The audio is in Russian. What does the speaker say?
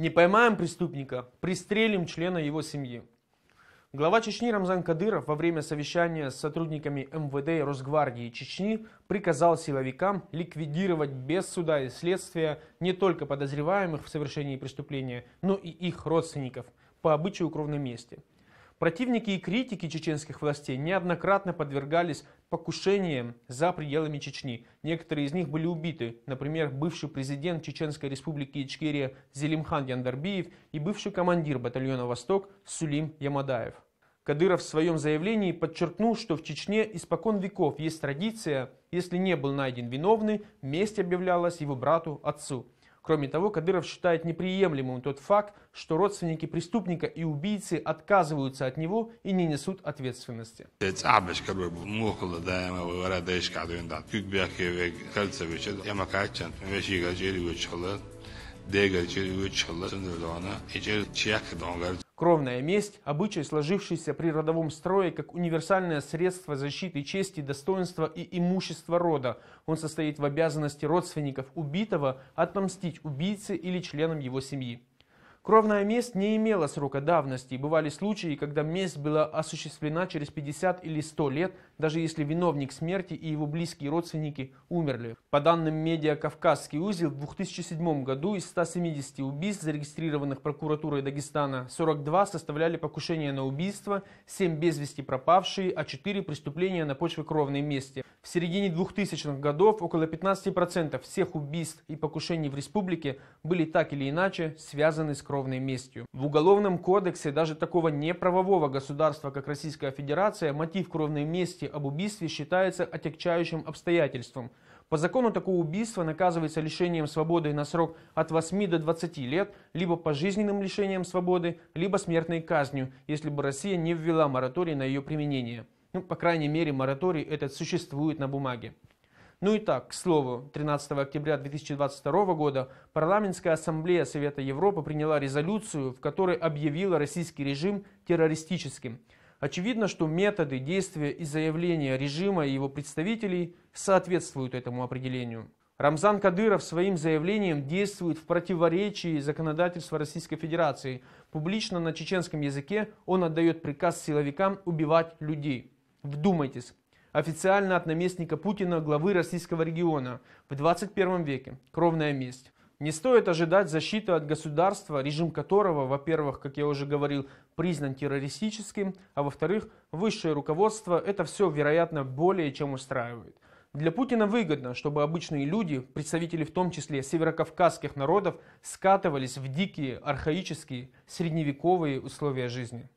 Не поймаем преступника, пристрелим члена его семьи. Глава Чечни Рамзан Кадыров во время совещания с сотрудниками МВД и Росгвардии Чечни приказал силовикам ликвидировать без суда и следствия не только подозреваемых в совершении преступления, но и их родственников по обычаю кровной мести – Противники и критики чеченских властей неоднократно подвергались покушениям за пределами Чечни. Некоторые из них были убиты. Например, бывший президент Чеченской республики Ичкерия Зелимхан Яндарбиев и бывший командир батальона «Восток» Сулим Ямадаев. Кадыров в своем заявлении подчеркнул, что в Чечне испокон веков есть традиция, если не был найден виновный, месть объявлялась его брату-отцу. Кроме того, Кадыров считает неприемлемым тот факт, что родственники преступника и убийцы отказываются от него и не несут ответственности. Кровная месть – обычай, сложившийся при родовом строе как универсальное средство защиты чести, достоинства и имущества рода. Он состоит в обязанности родственников убитого отомстить убийце или членам его семьи. Кровная месть не имела срока давности, бывали случаи, когда месть была осуществлена через 50 или 100 лет, даже если виновник смерти и его близкие родственники умерли. По данным медиа «Кавказский узел», в 2007 году из 170 убийств, зарегистрированных прокуратурой Дагестана, 42 составляли покушения на убийство, 7 без вести пропавшие, а 4 преступления на почве кровной мести. В середине 2000-х годов около 15% всех убийств и покушений в республике были так или иначе связаны с бескровной местью. В Уголовном кодексе даже такого неправового государства, как Российская Федерация, мотив кровной мести об убийстве считается отягчающим обстоятельством. По закону такое убийство наказывается лишением свободы на срок от 8 до 20 лет, либо пожизненным лишением свободы, либо смертной казнью, если бы Россия не ввела мораторий на ее применение. Ну, по крайней мере, мораторий этот существует на бумаге. Ну и так, к слову, 13 октября 2022 года Парламентская ассамблея Совета Европы приняла резолюцию, в которой объявила российский режим террористическим. Очевидно, что методы, действия и заявления режима и его представителей соответствуют этому определению. Рамзан Кадыров своим заявлением действует в противоречии законодательства Российской Федерации. Публично на чеченском языке он отдает приказ силовикам убивать людей. Вдумайтесь, официально от наместника Путина, главы российского региона в 21 веке. Кровная месть. Не стоит ожидать защиты от государства, режим которого, во-первых, как я уже говорил, признан террористическим, а во-вторых, высшее руководство это все, вероятно, более чем устраивает. Для Путина выгодно, чтобы обычные люди, представители в том числе северокавказских народов, скатывались в дикие, архаические, средневековые условия жизни.